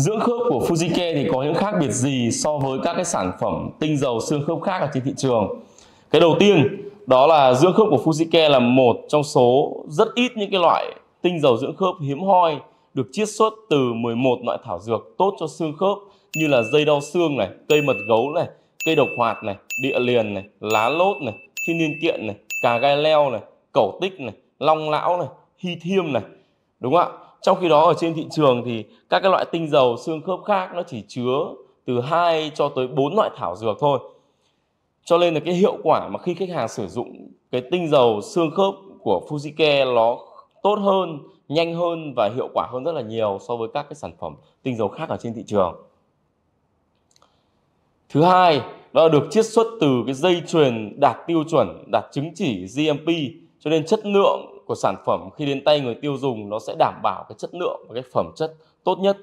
Dưỡng khớp của Fujike thì có những khác biệt gì so với các cái sản phẩm tinh dầu xương khớp khác ở trên thị trường? Cái đầu tiên đó là dưỡng khớp của Fujike là một trong số rất ít những cái loại tinh dầu dưỡng khớp hiếm hoi được chiết xuất từ 11 loại thảo dược tốt cho xương khớp như là dây đau xương này, cây mật gấu này, cây độc hoạt này, địa liền này, lá lốt này, thiên niên kiện này, cà gai leo này, cẩu tích này, long lão này, hy thiêm này. Đúng không ạ? trong khi đó ở trên thị trường thì các cái loại tinh dầu xương khớp khác nó chỉ chứa từ 2 cho tới 4 loại thảo dược thôi cho nên là cái hiệu quả mà khi khách hàng sử dụng cái tinh dầu xương khớp của Fujike nó tốt hơn nhanh hơn và hiệu quả hơn rất là nhiều so với các cái sản phẩm tinh dầu khác ở trên thị trường thứ hai nó được chiết xuất từ cái dây chuyền đạt tiêu chuẩn đạt chứng chỉ GMP cho nên chất lượng của sản phẩm khi đến tay người tiêu dùng nó sẽ đảm bảo cái chất lượng và cái phẩm chất tốt nhất.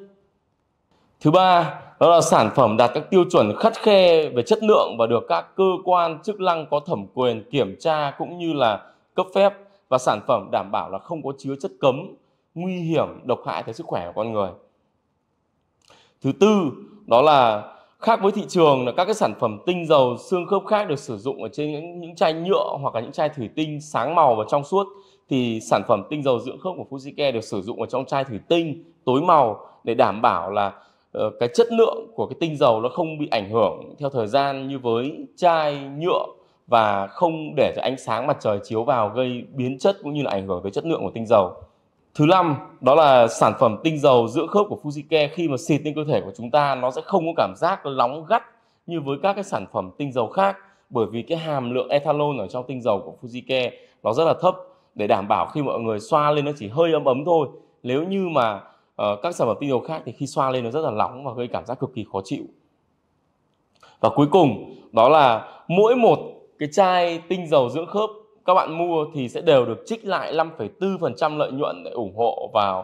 Thứ ba, đó là sản phẩm đạt các tiêu chuẩn khắt khe về chất lượng và được các cơ quan chức năng có thẩm quyền kiểm tra cũng như là cấp phép và sản phẩm đảm bảo là không có chứa chất cấm nguy hiểm độc hại tới sức khỏe của con người. Thứ tư, đó là khác với thị trường là các cái sản phẩm tinh dầu xương khớp khác được sử dụng ở trên những, chai nhựa hoặc là những chai thủy tinh sáng màu và trong suốt thì sản phẩm tinh dầu dưỡng khớp của Fujike được sử dụng ở trong chai thủy tinh tối màu để đảm bảo là ờ, cái chất lượng của cái tinh dầu nó không bị ảnh hưởng theo thời gian như với chai nhựa và không để cho ánh sáng mặt trời chiếu vào gây biến chất cũng như là ảnh hưởng tới chất lượng của tinh dầu thứ năm đó là sản phẩm tinh dầu dưỡng khớp của Fujike khi mà xịt lên cơ thể của chúng ta nó sẽ không có cảm giác nóng gắt như với các cái sản phẩm tinh dầu khác bởi vì cái hàm lượng ethanol ở trong tinh dầu của Fujike nó rất là thấp để đảm bảo khi mọi người xoa lên nó chỉ hơi ấm ấm thôi nếu như mà uh, các sản phẩm tinh dầu khác thì khi xoa lên nó rất là nóng và gây cảm giác cực kỳ khó chịu và cuối cùng đó là mỗi một cái chai tinh dầu dưỡng khớp các bạn mua thì sẽ đều được trích lại 5,4% lợi nhuận để ủng hộ vào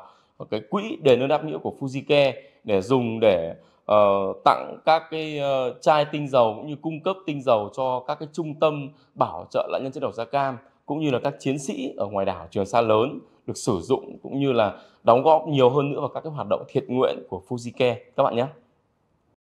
cái quỹ đền ơn đáp nghĩa của Fujike để dùng để uh, tặng các cái uh, chai tinh dầu cũng như cung cấp tinh dầu cho các cái trung tâm bảo trợ nạn nhân chất độc da cam cũng như là các chiến sĩ ở ngoài đảo Trường Sa lớn được sử dụng cũng như là đóng góp nhiều hơn nữa vào các cái hoạt động thiện nguyện của Fujike các bạn nhé.